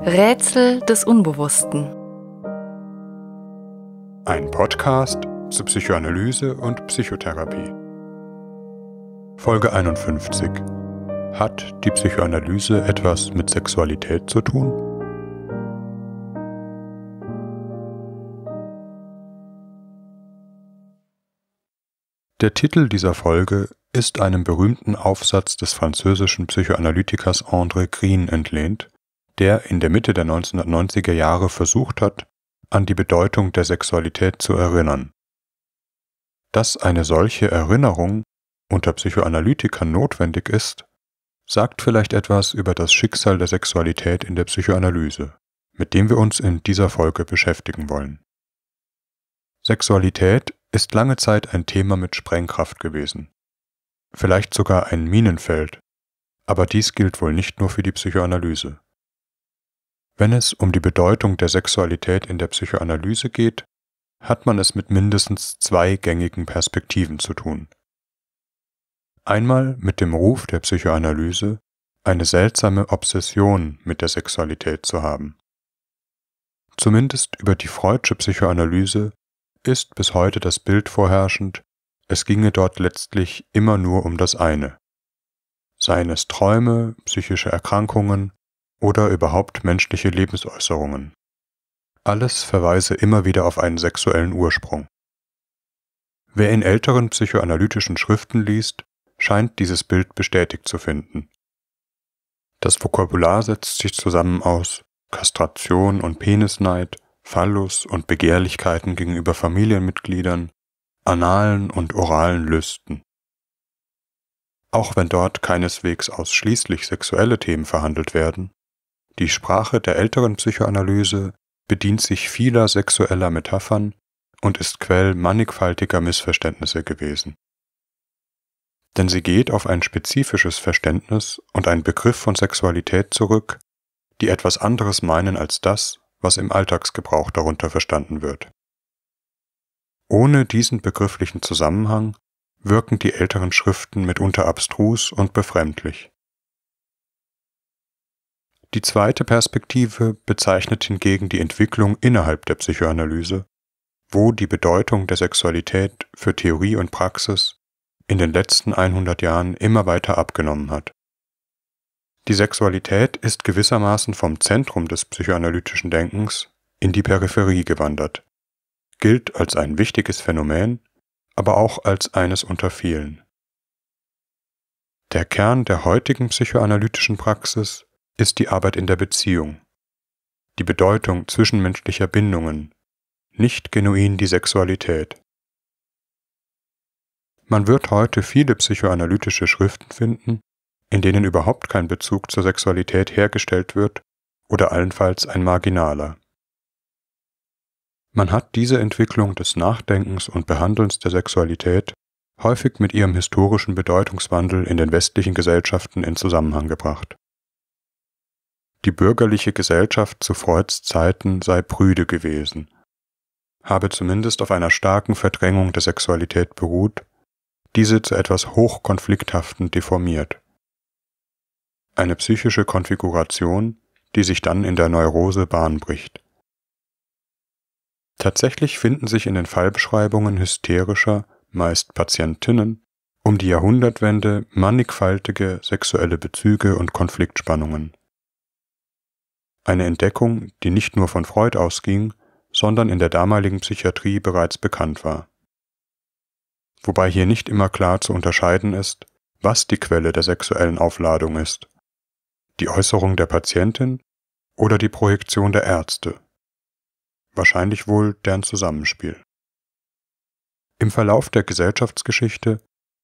Rätsel des Unbewussten. Ein Podcast zu Psychoanalyse und Psychotherapie. Folge 51. Hat die Psychoanalyse etwas mit Sexualität zu tun? Der Titel dieser Folge ist einem berühmten Aufsatz des französischen Psychoanalytikers André Green entlehnt, der in der Mitte der 1990er Jahre versucht hat, an die Bedeutung der Sexualität zu erinnern. Dass eine solche Erinnerung unter Psychoanalytikern notwendig ist, sagt vielleicht etwas über das Schicksal der Sexualität in der Psychoanalyse, mit dem wir uns in dieser Folge beschäftigen wollen. Sexualität ist lange Zeit ein Thema mit Sprengkraft gewesen, vielleicht sogar ein Minenfeld, aber dies gilt wohl nicht nur für die Psychoanalyse. Wenn es um die Bedeutung der Sexualität in der Psychoanalyse geht, hat man es mit mindestens zwei gängigen Perspektiven zu tun. Einmal mit dem Ruf der Psychoanalyse, eine seltsame Obsession mit der Sexualität zu haben. Zumindest über die Freudsche Psychoanalyse ist bis heute das Bild vorherrschend, es ginge dort letztlich immer nur um das eine. Seien es Träume, psychische Erkrankungen oder überhaupt menschliche Lebensäußerungen. Alles verweise immer wieder auf einen sexuellen Ursprung. Wer in älteren psychoanalytischen Schriften liest, scheint dieses Bild bestätigt zu finden. Das Vokabular setzt sich zusammen aus Kastration und Penisneid, Phallus und Begehrlichkeiten gegenüber Familienmitgliedern, analen und oralen Lüsten. Auch wenn dort keineswegs ausschließlich sexuelle Themen verhandelt werden, die Sprache der älteren Psychoanalyse bedient sich vieler sexueller Metaphern und ist Quell mannigfaltiger Missverständnisse gewesen. Denn sie geht auf ein spezifisches Verständnis und einen Begriff von Sexualität zurück, die etwas anderes meinen als das, was im Alltagsgebrauch darunter verstanden wird. Ohne diesen begrifflichen Zusammenhang wirken die älteren Schriften mitunter abstrus und befremdlich. Die zweite Perspektive bezeichnet hingegen die Entwicklung innerhalb der Psychoanalyse, wo die Bedeutung der Sexualität für Theorie und Praxis in den letzten 100 Jahren immer weiter abgenommen hat. Die Sexualität ist gewissermaßen vom Zentrum des psychoanalytischen Denkens in die Peripherie gewandert, gilt als ein wichtiges Phänomen, aber auch als eines unter vielen. Der Kern der heutigen psychoanalytischen Praxis ist die Arbeit in der Beziehung, die Bedeutung zwischenmenschlicher Bindungen, nicht genuin die Sexualität. Man wird heute viele psychoanalytische Schriften finden, in denen überhaupt kein Bezug zur Sexualität hergestellt wird oder allenfalls ein marginaler. Man hat diese Entwicklung des Nachdenkens und Behandelns der Sexualität häufig mit ihrem historischen Bedeutungswandel in den westlichen Gesellschaften in Zusammenhang gebracht die bürgerliche Gesellschaft zu Freuds Zeiten sei prüde gewesen, habe zumindest auf einer starken Verdrängung der Sexualität beruht, diese zu etwas hochkonflikthaften deformiert. Eine psychische Konfiguration, die sich dann in der Neurose Bahn bricht. Tatsächlich finden sich in den Fallbeschreibungen hysterischer, meist Patientinnen, um die Jahrhundertwende mannigfaltige sexuelle Bezüge und Konfliktspannungen eine Entdeckung, die nicht nur von Freud ausging, sondern in der damaligen Psychiatrie bereits bekannt war. Wobei hier nicht immer klar zu unterscheiden ist, was die Quelle der sexuellen Aufladung ist, die Äußerung der Patientin oder die Projektion der Ärzte, wahrscheinlich wohl deren Zusammenspiel. Im Verlauf der Gesellschaftsgeschichte,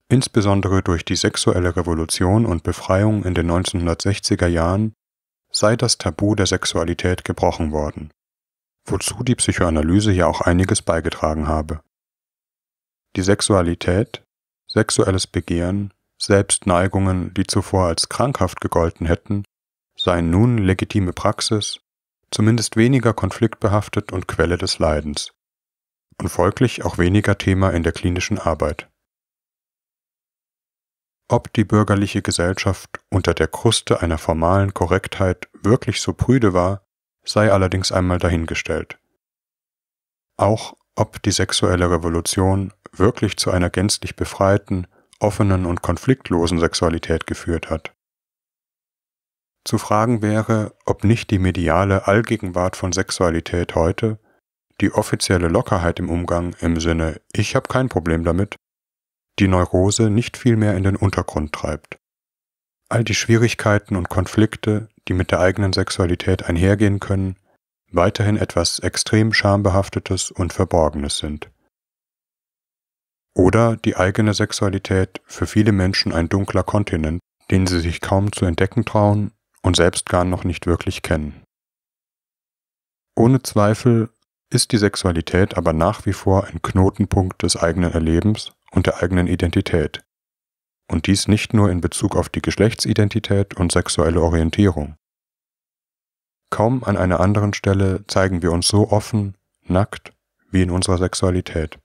insbesondere durch die sexuelle Revolution und Befreiung in den 1960er Jahren, sei das Tabu der Sexualität gebrochen worden, wozu die Psychoanalyse ja auch einiges beigetragen habe. Die Sexualität, sexuelles Begehren, selbst Neigungen, die zuvor als krankhaft gegolten hätten, seien nun legitime Praxis, zumindest weniger konfliktbehaftet und Quelle des Leidens und folglich auch weniger Thema in der klinischen Arbeit ob die bürgerliche Gesellschaft unter der Kruste einer formalen Korrektheit wirklich so prüde war, sei allerdings einmal dahingestellt. Auch ob die sexuelle Revolution wirklich zu einer gänzlich befreiten, offenen und konfliktlosen Sexualität geführt hat. Zu fragen wäre, ob nicht die mediale Allgegenwart von Sexualität heute, die offizielle Lockerheit im Umgang im Sinne Ich habe kein Problem damit die Neurose nicht viel mehr in den Untergrund treibt. All die Schwierigkeiten und Konflikte, die mit der eigenen Sexualität einhergehen können, weiterhin etwas extrem schambehaftetes und Verborgenes sind. Oder die eigene Sexualität für viele Menschen ein dunkler Kontinent, den sie sich kaum zu entdecken trauen und selbst gar noch nicht wirklich kennen. Ohne Zweifel ist die Sexualität aber nach wie vor ein Knotenpunkt des eigenen Erlebens und der eigenen Identität. Und dies nicht nur in Bezug auf die Geschlechtsidentität und sexuelle Orientierung. Kaum an einer anderen Stelle zeigen wir uns so offen, nackt wie in unserer Sexualität.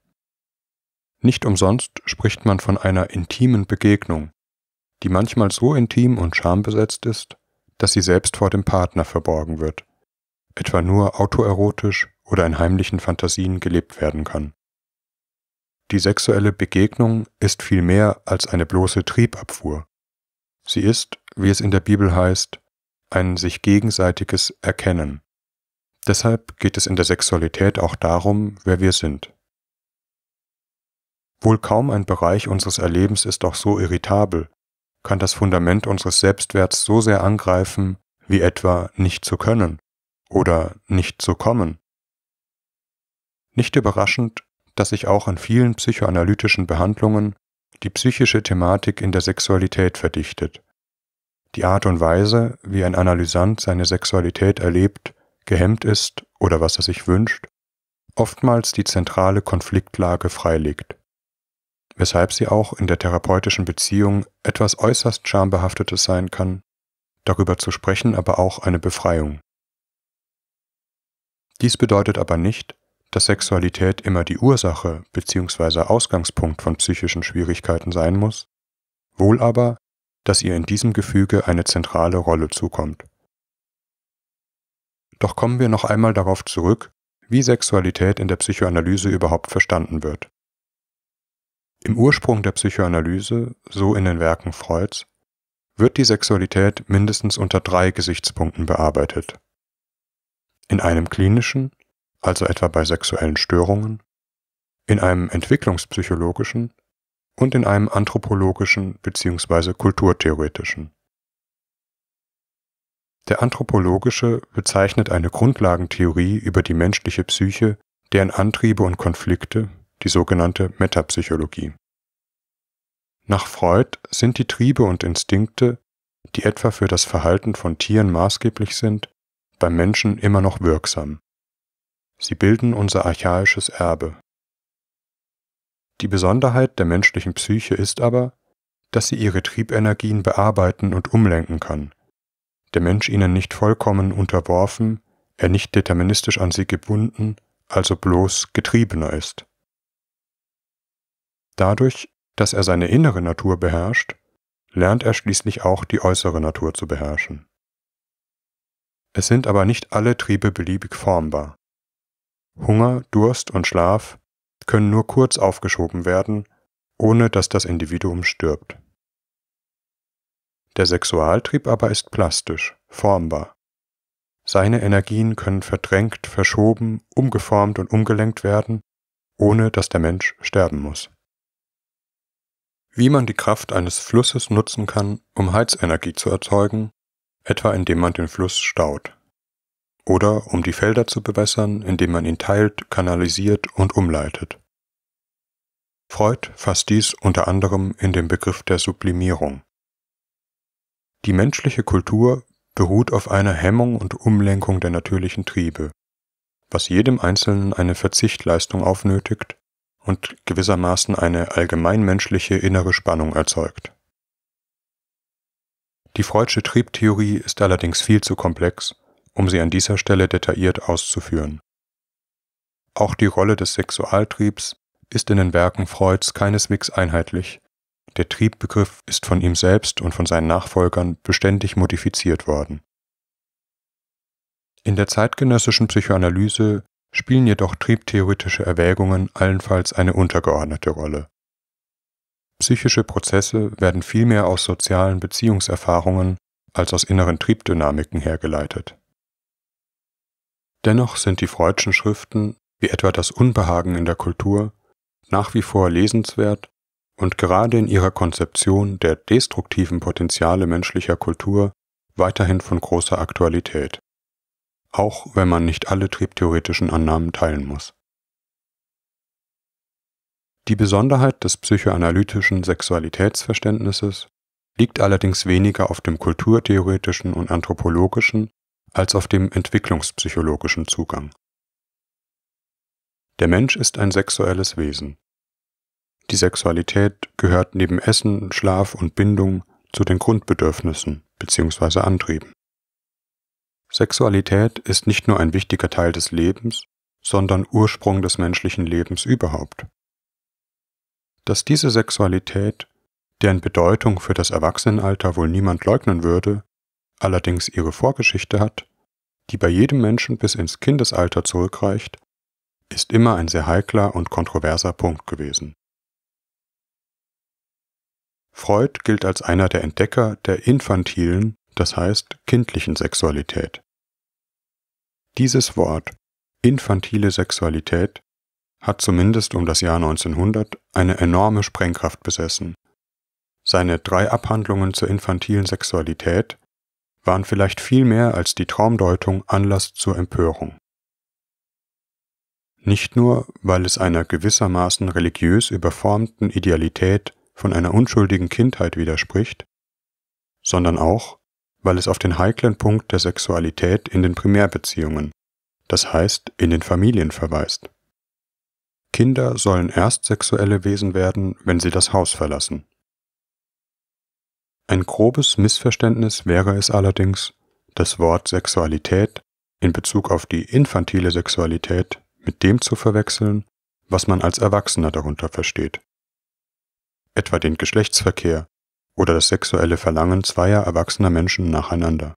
Nicht umsonst spricht man von einer intimen Begegnung, die manchmal so intim und schambesetzt ist, dass sie selbst vor dem Partner verborgen wird, etwa nur autoerotisch oder in heimlichen Fantasien gelebt werden kann. Die sexuelle Begegnung ist viel mehr als eine bloße Triebabfuhr. Sie ist, wie es in der Bibel heißt, ein sich gegenseitiges Erkennen. Deshalb geht es in der Sexualität auch darum, wer wir sind. Wohl kaum ein Bereich unseres Erlebens ist auch so irritabel, kann das Fundament unseres Selbstwerts so sehr angreifen, wie etwa nicht zu können oder nicht zu kommen. Nicht überraschend dass sich auch in vielen psychoanalytischen Behandlungen die psychische Thematik in der Sexualität verdichtet. Die Art und Weise, wie ein Analysant seine Sexualität erlebt, gehemmt ist oder was er sich wünscht, oftmals die zentrale Konfliktlage freilegt, weshalb sie auch in der therapeutischen Beziehung etwas äußerst Schambehaftetes sein kann, darüber zu sprechen aber auch eine Befreiung. Dies bedeutet aber nicht, dass Sexualität immer die Ursache bzw. Ausgangspunkt von psychischen Schwierigkeiten sein muss, wohl aber, dass ihr in diesem Gefüge eine zentrale Rolle zukommt. Doch kommen wir noch einmal darauf zurück, wie Sexualität in der Psychoanalyse überhaupt verstanden wird. Im Ursprung der Psychoanalyse, so in den Werken Freuds, wird die Sexualität mindestens unter drei Gesichtspunkten bearbeitet. In einem klinischen, also etwa bei sexuellen Störungen, in einem entwicklungspsychologischen und in einem anthropologischen bzw. kulturtheoretischen. Der anthropologische bezeichnet eine Grundlagentheorie über die menschliche Psyche, deren Antriebe und Konflikte, die sogenannte Metapsychologie. Nach Freud sind die Triebe und Instinkte, die etwa für das Verhalten von Tieren maßgeblich sind, beim Menschen immer noch wirksam. Sie bilden unser archaisches Erbe. Die Besonderheit der menschlichen Psyche ist aber, dass sie ihre Triebenergien bearbeiten und umlenken kann, der Mensch ihnen nicht vollkommen unterworfen, er nicht deterministisch an sie gebunden, also bloß getriebener ist. Dadurch, dass er seine innere Natur beherrscht, lernt er schließlich auch die äußere Natur zu beherrschen. Es sind aber nicht alle Triebe beliebig formbar. Hunger, Durst und Schlaf können nur kurz aufgeschoben werden, ohne dass das Individuum stirbt. Der Sexualtrieb aber ist plastisch, formbar. Seine Energien können verdrängt, verschoben, umgeformt und umgelenkt werden, ohne dass der Mensch sterben muss. Wie man die Kraft eines Flusses nutzen kann, um Heizenergie zu erzeugen, etwa indem man den Fluss staut oder um die Felder zu bewässern, indem man ihn teilt, kanalisiert und umleitet. Freud fasst dies unter anderem in den Begriff der Sublimierung. Die menschliche Kultur beruht auf einer Hemmung und Umlenkung der natürlichen Triebe, was jedem Einzelnen eine Verzichtleistung aufnötigt und gewissermaßen eine allgemeinmenschliche innere Spannung erzeugt. Die Freudsche Triebtheorie ist allerdings viel zu komplex um sie an dieser Stelle detailliert auszuführen. Auch die Rolle des Sexualtriebs ist in den Werken Freuds keineswegs einheitlich. Der Triebbegriff ist von ihm selbst und von seinen Nachfolgern beständig modifiziert worden. In der zeitgenössischen Psychoanalyse spielen jedoch triebtheoretische Erwägungen allenfalls eine untergeordnete Rolle. Psychische Prozesse werden vielmehr aus sozialen Beziehungserfahrungen als aus inneren Triebdynamiken hergeleitet. Dennoch sind die Freudschen Schriften, wie etwa das Unbehagen in der Kultur, nach wie vor lesenswert und gerade in ihrer Konzeption der destruktiven Potenziale menschlicher Kultur weiterhin von großer Aktualität, auch wenn man nicht alle triebtheoretischen Annahmen teilen muss. Die Besonderheit des psychoanalytischen Sexualitätsverständnisses liegt allerdings weniger auf dem kulturtheoretischen und anthropologischen als auf dem entwicklungspsychologischen Zugang. Der Mensch ist ein sexuelles Wesen. Die Sexualität gehört neben Essen, Schlaf und Bindung zu den Grundbedürfnissen bzw. Antrieben. Sexualität ist nicht nur ein wichtiger Teil des Lebens, sondern Ursprung des menschlichen Lebens überhaupt. Dass diese Sexualität, deren Bedeutung für das Erwachsenenalter wohl niemand leugnen würde, allerdings ihre Vorgeschichte hat, die bei jedem Menschen bis ins Kindesalter zurückreicht, ist immer ein sehr heikler und kontroverser Punkt gewesen. Freud gilt als einer der Entdecker der infantilen, das heißt kindlichen Sexualität. Dieses Wort infantile Sexualität hat zumindest um das Jahr 1900 eine enorme Sprengkraft besessen. Seine drei Abhandlungen zur infantilen Sexualität waren vielleicht viel mehr als die Traumdeutung Anlass zur Empörung. Nicht nur, weil es einer gewissermaßen religiös überformten Idealität von einer unschuldigen Kindheit widerspricht, sondern auch, weil es auf den heiklen Punkt der Sexualität in den Primärbeziehungen, das heißt in den Familien verweist. Kinder sollen erst sexuelle Wesen werden, wenn sie das Haus verlassen. Ein grobes Missverständnis wäre es allerdings, das Wort Sexualität in Bezug auf die infantile Sexualität mit dem zu verwechseln, was man als Erwachsener darunter versteht. Etwa den Geschlechtsverkehr oder das sexuelle Verlangen zweier erwachsener Menschen nacheinander.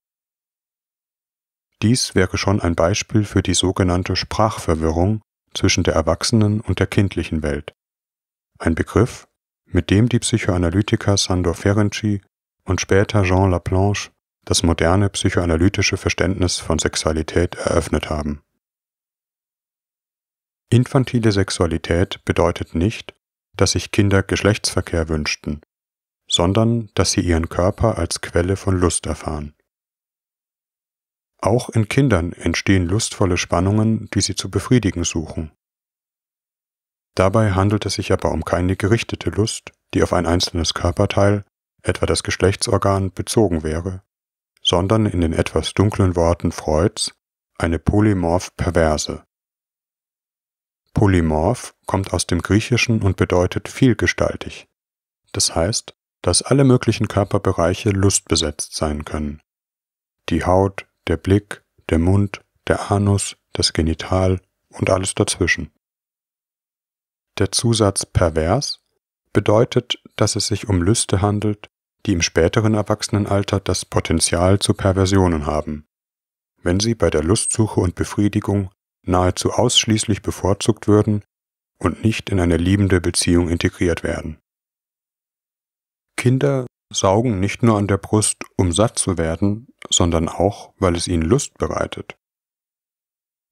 Dies wäre schon ein Beispiel für die sogenannte Sprachverwirrung zwischen der erwachsenen und der kindlichen Welt. Ein Begriff, mit dem die Psychoanalytiker Sandor Ferenczi und später Jean Laplanche das moderne psychoanalytische Verständnis von Sexualität eröffnet haben. Infantile Sexualität bedeutet nicht, dass sich Kinder Geschlechtsverkehr wünschten, sondern dass sie ihren Körper als Quelle von Lust erfahren. Auch in Kindern entstehen lustvolle Spannungen, die sie zu befriedigen suchen. Dabei handelt es sich aber um keine gerichtete Lust, die auf ein einzelnes Körperteil, etwa das Geschlechtsorgan, bezogen wäre, sondern in den etwas dunklen Worten Freuds eine polymorph perverse. Polymorph kommt aus dem Griechischen und bedeutet vielgestaltig. Das heißt, dass alle möglichen Körperbereiche lustbesetzt sein können. Die Haut, der Blick, der Mund, der Anus, das Genital und alles dazwischen. Der Zusatz pervers bedeutet dass es sich um Lüste handelt, die im späteren Erwachsenenalter das Potenzial zu Perversionen haben. Wenn sie bei der Lustsuche und Befriedigung nahezu ausschließlich bevorzugt würden und nicht in eine liebende Beziehung integriert werden. Kinder saugen nicht nur an der Brust, um satt zu werden, sondern auch, weil es ihnen Lust bereitet.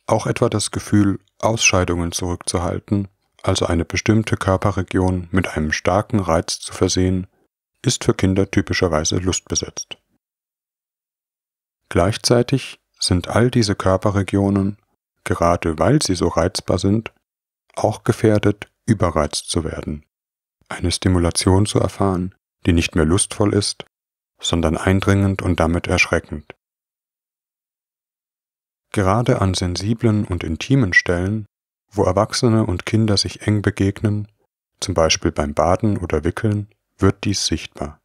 Auch etwa das Gefühl, Ausscheidungen zurückzuhalten, also eine bestimmte Körperregion, mit einem starken Reiz zu versehen, ist für Kinder typischerweise lustbesetzt. Gleichzeitig sind all diese Körperregionen, gerade weil sie so reizbar sind, auch gefährdet, überreizt zu werden, eine Stimulation zu erfahren, die nicht mehr lustvoll ist, sondern eindringend und damit erschreckend. Gerade an sensiblen und intimen Stellen wo Erwachsene und Kinder sich eng begegnen, zum Beispiel beim Baden oder Wickeln, wird dies sichtbar.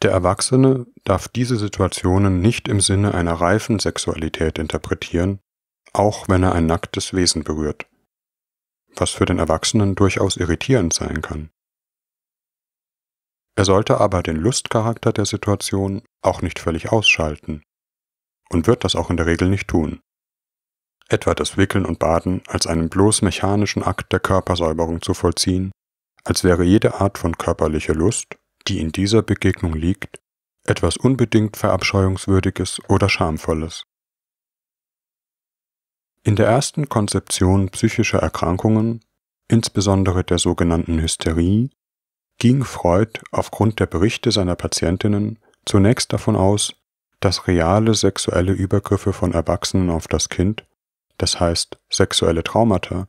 Der Erwachsene darf diese Situationen nicht im Sinne einer reifen Sexualität interpretieren, auch wenn er ein nacktes Wesen berührt, was für den Erwachsenen durchaus irritierend sein kann. Er sollte aber den Lustcharakter der Situation auch nicht völlig ausschalten und wird das auch in der Regel nicht tun etwa das Wickeln und Baden als einen bloß mechanischen Akt der Körpersäuberung zu vollziehen, als wäre jede Art von körperlicher Lust, die in dieser Begegnung liegt, etwas unbedingt Verabscheuungswürdiges oder Schamvolles. In der ersten Konzeption psychischer Erkrankungen, insbesondere der sogenannten Hysterie, ging Freud aufgrund der Berichte seiner Patientinnen zunächst davon aus, dass reale sexuelle Übergriffe von Erwachsenen auf das Kind das heißt sexuelle Traumata,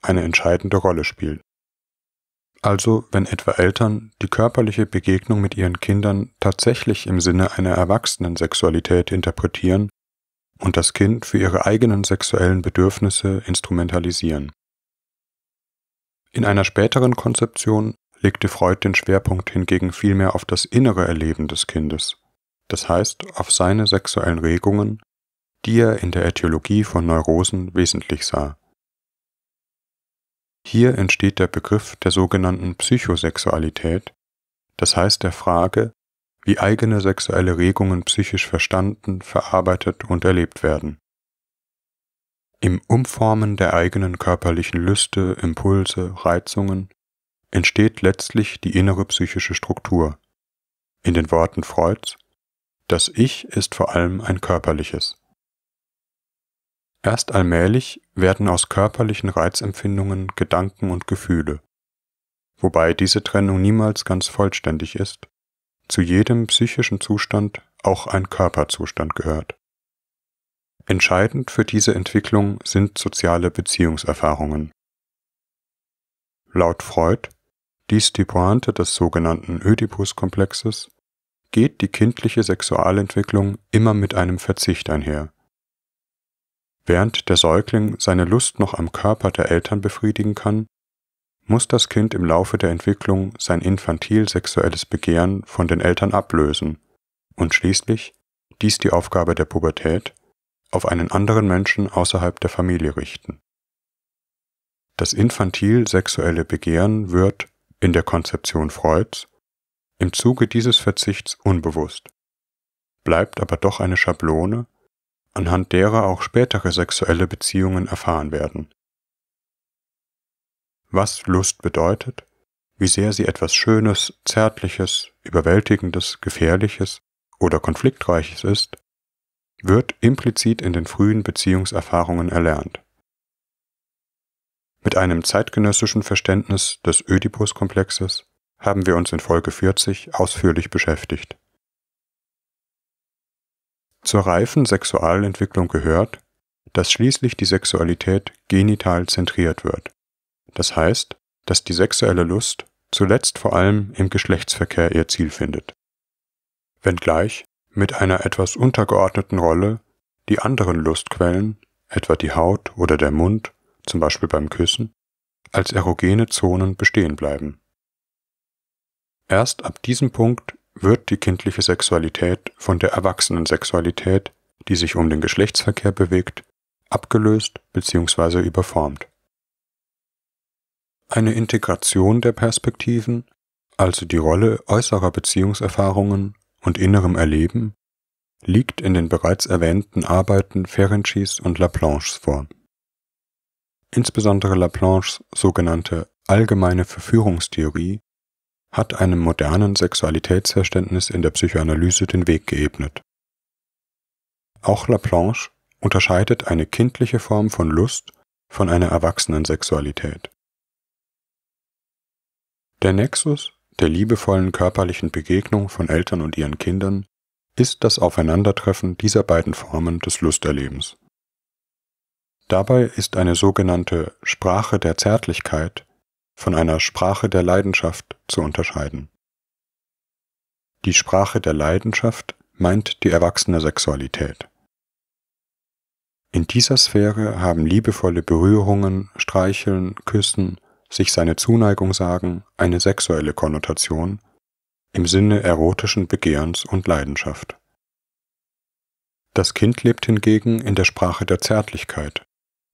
eine entscheidende Rolle spielt. Also wenn etwa Eltern die körperliche Begegnung mit ihren Kindern tatsächlich im Sinne einer erwachsenen Sexualität interpretieren und das Kind für ihre eigenen sexuellen Bedürfnisse instrumentalisieren. In einer späteren Konzeption legte Freud den Schwerpunkt hingegen vielmehr auf das innere Erleben des Kindes, das heißt auf seine sexuellen Regungen die er in der Äthiologie von Neurosen wesentlich sah. Hier entsteht der Begriff der sogenannten Psychosexualität, das heißt der Frage, wie eigene sexuelle Regungen psychisch verstanden, verarbeitet und erlebt werden. Im Umformen der eigenen körperlichen Lüste, Impulse, Reizungen entsteht letztlich die innere psychische Struktur. In den Worten Freuds, das Ich ist vor allem ein körperliches. Erst allmählich werden aus körperlichen Reizempfindungen Gedanken und Gefühle, wobei diese Trennung niemals ganz vollständig ist, zu jedem psychischen Zustand auch ein Körperzustand gehört. Entscheidend für diese Entwicklung sind soziale Beziehungserfahrungen. Laut Freud, dies die Pointe des sogenannten Oedipus-Komplexes, geht die kindliche Sexualentwicklung immer mit einem Verzicht einher Während der Säugling seine Lust noch am Körper der Eltern befriedigen kann, muss das Kind im Laufe der Entwicklung sein infantil sexuelles Begehren von den Eltern ablösen und schließlich, dies die Aufgabe der Pubertät, auf einen anderen Menschen außerhalb der Familie richten. Das infantil sexuelle Begehren wird, in der Konzeption Freuds, im Zuge dieses Verzichts unbewusst, bleibt aber doch eine Schablone, anhand derer auch spätere sexuelle Beziehungen erfahren werden. Was Lust bedeutet, wie sehr sie etwas Schönes, Zärtliches, Überwältigendes, Gefährliches oder Konfliktreiches ist, wird implizit in den frühen Beziehungserfahrungen erlernt. Mit einem zeitgenössischen Verständnis des Oedipus-Komplexes haben wir uns in Folge 40 ausführlich beschäftigt. Zur reifen Sexualentwicklung gehört, dass schließlich die Sexualität genital zentriert wird. Das heißt, dass die sexuelle Lust zuletzt vor allem im Geschlechtsverkehr ihr Ziel findet. Wenngleich mit einer etwas untergeordneten Rolle die anderen Lustquellen, etwa die Haut oder der Mund, zum Beispiel beim Küssen, als erogene Zonen bestehen bleiben. Erst ab diesem Punkt wird die kindliche Sexualität von der erwachsenen Sexualität, die sich um den Geschlechtsverkehr bewegt, abgelöst bzw. überformt. Eine Integration der Perspektiven, also die Rolle äußerer Beziehungserfahrungen und innerem Erleben, liegt in den bereits erwähnten Arbeiten Ferencis und Laplanches vor. Insbesondere Laplanches sogenannte allgemeine Verführungstheorie hat einem modernen Sexualitätsverständnis in der Psychoanalyse den Weg geebnet. Auch Laplanche unterscheidet eine kindliche Form von Lust von einer erwachsenen Sexualität. Der Nexus der liebevollen körperlichen Begegnung von Eltern und ihren Kindern ist das Aufeinandertreffen dieser beiden Formen des Lusterlebens. Dabei ist eine sogenannte Sprache der Zärtlichkeit von einer Sprache der Leidenschaft zu unterscheiden. Die Sprache der Leidenschaft meint die erwachsene Sexualität. In dieser Sphäre haben liebevolle Berührungen, Streicheln, Küssen, sich seine Zuneigung sagen, eine sexuelle Konnotation im Sinne erotischen Begehrens und Leidenschaft. Das Kind lebt hingegen in der Sprache der Zärtlichkeit,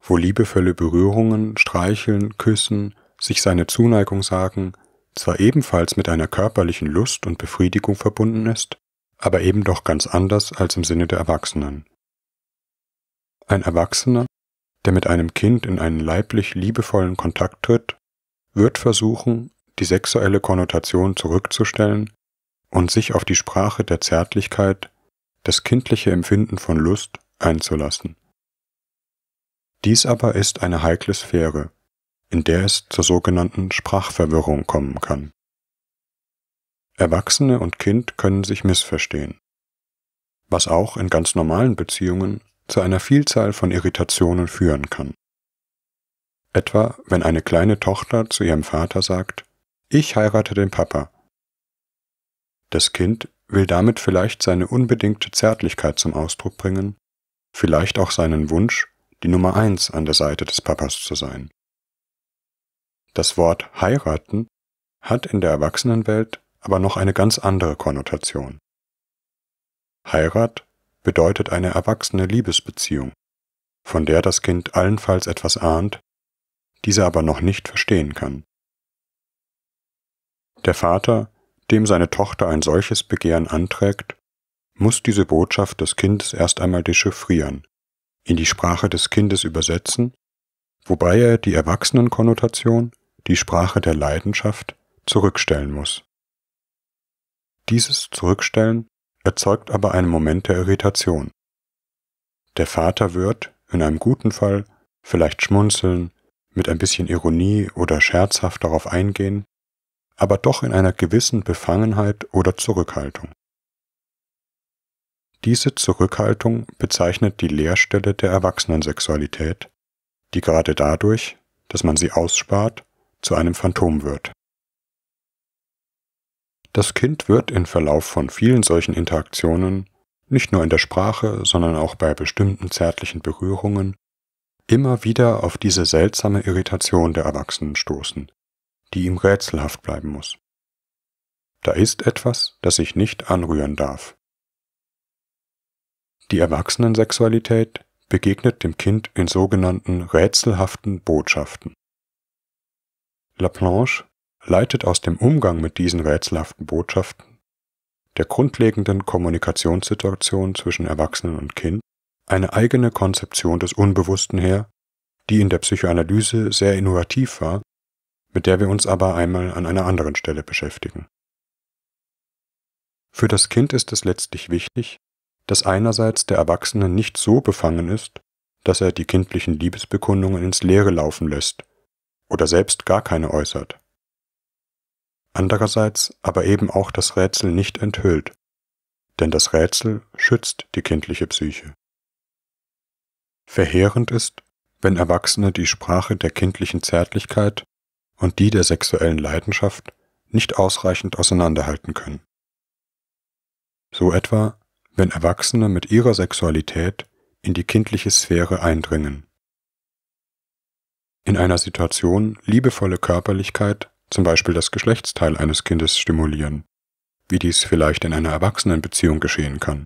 wo liebevolle Berührungen, Streicheln, Küssen, sich seine Zuneigung sagen, zwar ebenfalls mit einer körperlichen Lust und Befriedigung verbunden ist, aber eben doch ganz anders als im Sinne der Erwachsenen. Ein Erwachsener, der mit einem Kind in einen leiblich liebevollen Kontakt tritt, wird versuchen, die sexuelle Konnotation zurückzustellen und sich auf die Sprache der Zärtlichkeit, das kindliche Empfinden von Lust einzulassen. Dies aber ist eine heikle Sphäre, in der es zur sogenannten Sprachverwirrung kommen kann. Erwachsene und Kind können sich missverstehen, was auch in ganz normalen Beziehungen zu einer Vielzahl von Irritationen führen kann. Etwa wenn eine kleine Tochter zu ihrem Vater sagt, ich heirate den Papa. Das Kind will damit vielleicht seine unbedingte Zärtlichkeit zum Ausdruck bringen, vielleicht auch seinen Wunsch, die Nummer eins an der Seite des Papas zu sein. Das Wort heiraten hat in der Erwachsenenwelt aber noch eine ganz andere Konnotation. Heirat bedeutet eine erwachsene Liebesbeziehung, von der das Kind allenfalls etwas ahnt, diese aber noch nicht verstehen kann. Der Vater, dem seine Tochter ein solches Begehren anträgt, muss diese Botschaft des Kindes erst einmal dechiffrieren, in die Sprache des Kindes übersetzen, wobei er die Erwachsenenkonnotation die Sprache der Leidenschaft, zurückstellen muss. Dieses Zurückstellen erzeugt aber einen Moment der Irritation. Der Vater wird, in einem guten Fall, vielleicht schmunzeln, mit ein bisschen Ironie oder scherzhaft darauf eingehen, aber doch in einer gewissen Befangenheit oder Zurückhaltung. Diese Zurückhaltung bezeichnet die Leerstelle der Erwachsenensexualität, die gerade dadurch, dass man sie ausspart, zu einem Phantom wird. Das Kind wird im Verlauf von vielen solchen Interaktionen, nicht nur in der Sprache, sondern auch bei bestimmten zärtlichen Berührungen, immer wieder auf diese seltsame Irritation der Erwachsenen stoßen, die ihm rätselhaft bleiben muss. Da ist etwas, das ich nicht anrühren darf. Die Erwachsenensexualität begegnet dem Kind in sogenannten rätselhaften Botschaften. Laplanche leitet aus dem Umgang mit diesen rätselhaften Botschaften, der grundlegenden Kommunikationssituation zwischen Erwachsenen und Kind, eine eigene Konzeption des Unbewussten her, die in der Psychoanalyse sehr innovativ war, mit der wir uns aber einmal an einer anderen Stelle beschäftigen. Für das Kind ist es letztlich wichtig, dass einerseits der Erwachsene nicht so befangen ist, dass er die kindlichen Liebesbekundungen ins Leere laufen lässt oder selbst gar keine äußert. Andererseits aber eben auch das Rätsel nicht enthüllt, denn das Rätsel schützt die kindliche Psyche. Verheerend ist, wenn Erwachsene die Sprache der kindlichen Zärtlichkeit und die der sexuellen Leidenschaft nicht ausreichend auseinanderhalten können. So etwa, wenn Erwachsene mit ihrer Sexualität in die kindliche Sphäre eindringen in einer Situation liebevolle Körperlichkeit, zum Beispiel das Geschlechtsteil eines Kindes stimulieren, wie dies vielleicht in einer Erwachsenenbeziehung geschehen kann.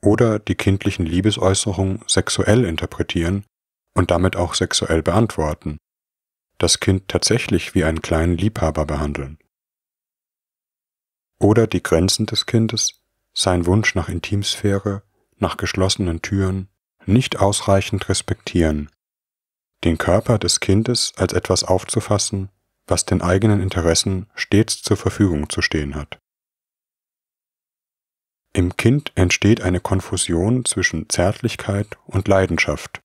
Oder die kindlichen Liebesäußerungen sexuell interpretieren und damit auch sexuell beantworten, das Kind tatsächlich wie einen kleinen Liebhaber behandeln. Oder die Grenzen des Kindes, sein Wunsch nach Intimsphäre, nach geschlossenen Türen, nicht ausreichend respektieren den Körper des Kindes als etwas aufzufassen, was den eigenen Interessen stets zur Verfügung zu stehen hat. Im Kind entsteht eine Konfusion zwischen Zärtlichkeit und Leidenschaft,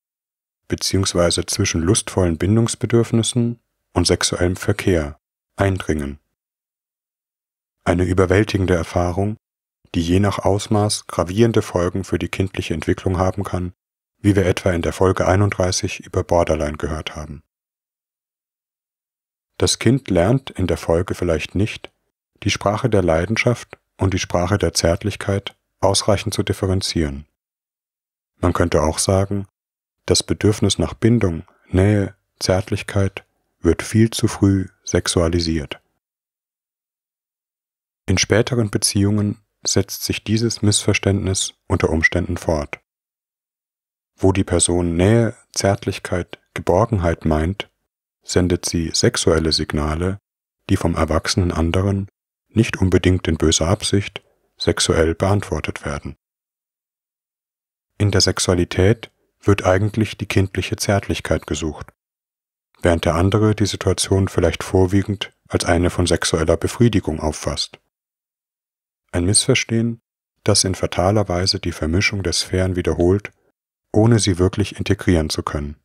beziehungsweise zwischen lustvollen Bindungsbedürfnissen und sexuellem Verkehr, Eindringen. Eine überwältigende Erfahrung, die je nach Ausmaß gravierende Folgen für die kindliche Entwicklung haben kann wie wir etwa in der Folge 31 über Borderline gehört haben. Das Kind lernt in der Folge vielleicht nicht, die Sprache der Leidenschaft und die Sprache der Zärtlichkeit ausreichend zu differenzieren. Man könnte auch sagen, das Bedürfnis nach Bindung, Nähe, Zärtlichkeit wird viel zu früh sexualisiert. In späteren Beziehungen setzt sich dieses Missverständnis unter Umständen fort. Wo die Person Nähe, Zärtlichkeit, Geborgenheit meint, sendet sie sexuelle Signale, die vom erwachsenen anderen nicht unbedingt in böser Absicht sexuell beantwortet werden. In der Sexualität wird eigentlich die kindliche Zärtlichkeit gesucht, während der andere die Situation vielleicht vorwiegend als eine von sexueller Befriedigung auffasst. Ein Missverstehen, das in fataler Weise die Vermischung der Sphären wiederholt ohne sie wirklich integrieren zu können.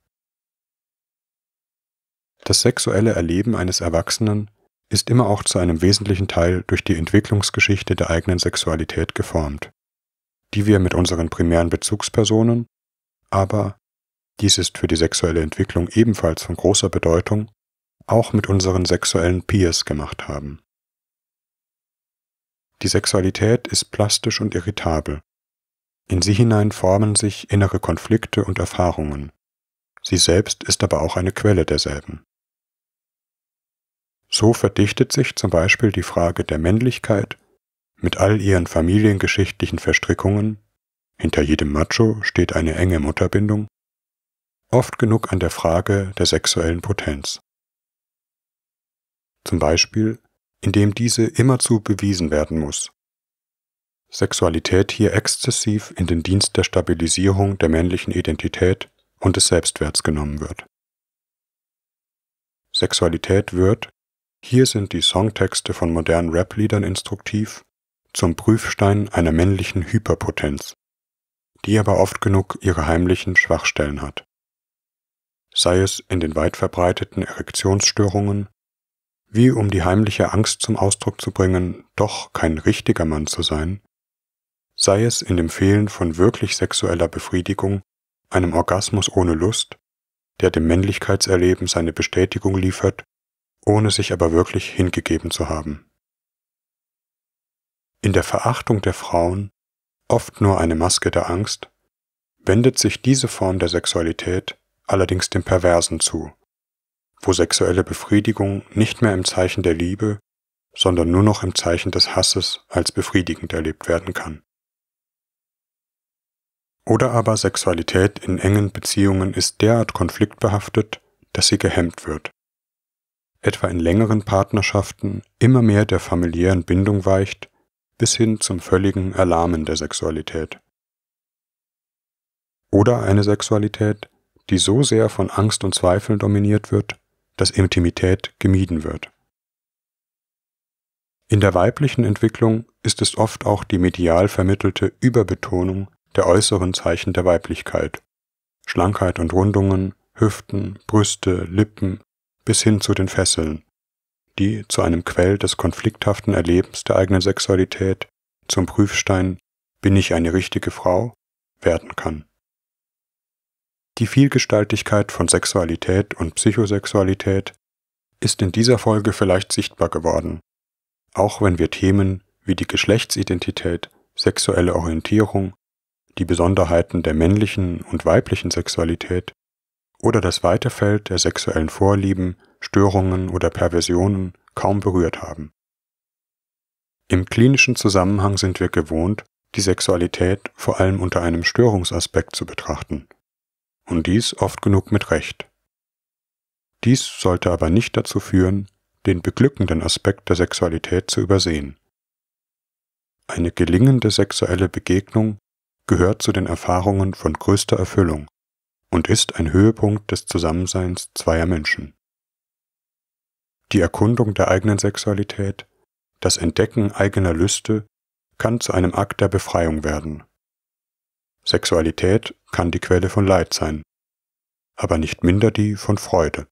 Das sexuelle Erleben eines Erwachsenen ist immer auch zu einem wesentlichen Teil durch die Entwicklungsgeschichte der eigenen Sexualität geformt, die wir mit unseren primären Bezugspersonen, aber dies ist für die sexuelle Entwicklung ebenfalls von großer Bedeutung, auch mit unseren sexuellen Peers gemacht haben. Die Sexualität ist plastisch und irritabel, in sie hinein formen sich innere Konflikte und Erfahrungen. Sie selbst ist aber auch eine Quelle derselben. So verdichtet sich zum Beispiel die Frage der Männlichkeit mit all ihren familiengeschichtlichen Verstrickungen, hinter jedem Macho steht eine enge Mutterbindung, oft genug an der Frage der sexuellen Potenz. Zum Beispiel, indem diese immerzu bewiesen werden muss, Sexualität hier exzessiv in den Dienst der Stabilisierung der männlichen Identität und des Selbstwerts genommen wird. Sexualität wird, hier sind die Songtexte von modernen Rap-Liedern instruktiv, zum Prüfstein einer männlichen Hyperpotenz, die aber oft genug ihre heimlichen Schwachstellen hat. Sei es in den weit verbreiteten Erektionsstörungen, wie um die heimliche Angst zum Ausdruck zu bringen, doch kein richtiger Mann zu sein, sei es in dem Fehlen von wirklich sexueller Befriedigung, einem Orgasmus ohne Lust, der dem Männlichkeitserleben seine Bestätigung liefert, ohne sich aber wirklich hingegeben zu haben. In der Verachtung der Frauen, oft nur eine Maske der Angst, wendet sich diese Form der Sexualität allerdings dem Perversen zu, wo sexuelle Befriedigung nicht mehr im Zeichen der Liebe, sondern nur noch im Zeichen des Hasses als befriedigend erlebt werden kann. Oder aber Sexualität in engen Beziehungen ist derart konfliktbehaftet, dass sie gehemmt wird. Etwa in längeren Partnerschaften immer mehr der familiären Bindung weicht, bis hin zum völligen Erlahmen der Sexualität. Oder eine Sexualität, die so sehr von Angst und Zweifeln dominiert wird, dass Intimität gemieden wird. In der weiblichen Entwicklung ist es oft auch die medial vermittelte Überbetonung der äußeren Zeichen der Weiblichkeit. Schlankheit und Rundungen, Hüften, Brüste, Lippen bis hin zu den Fesseln, die zu einem Quell des konflikthaften Erlebens der eigenen Sexualität, zum Prüfstein, bin ich eine richtige Frau, werden kann. Die Vielgestaltigkeit von Sexualität und Psychosexualität ist in dieser Folge vielleicht sichtbar geworden, auch wenn wir Themen wie die Geschlechtsidentität, sexuelle Orientierung, die Besonderheiten der männlichen und weiblichen Sexualität oder das weite Feld der sexuellen Vorlieben, Störungen oder Perversionen kaum berührt haben. Im klinischen Zusammenhang sind wir gewohnt, die Sexualität vor allem unter einem Störungsaspekt zu betrachten. Und dies oft genug mit Recht. Dies sollte aber nicht dazu führen, den beglückenden Aspekt der Sexualität zu übersehen. Eine gelingende sexuelle Begegnung gehört zu den Erfahrungen von größter Erfüllung und ist ein Höhepunkt des Zusammenseins zweier Menschen. Die Erkundung der eigenen Sexualität, das Entdecken eigener Lüste kann zu einem Akt der Befreiung werden. Sexualität kann die Quelle von Leid sein, aber nicht minder die von Freude.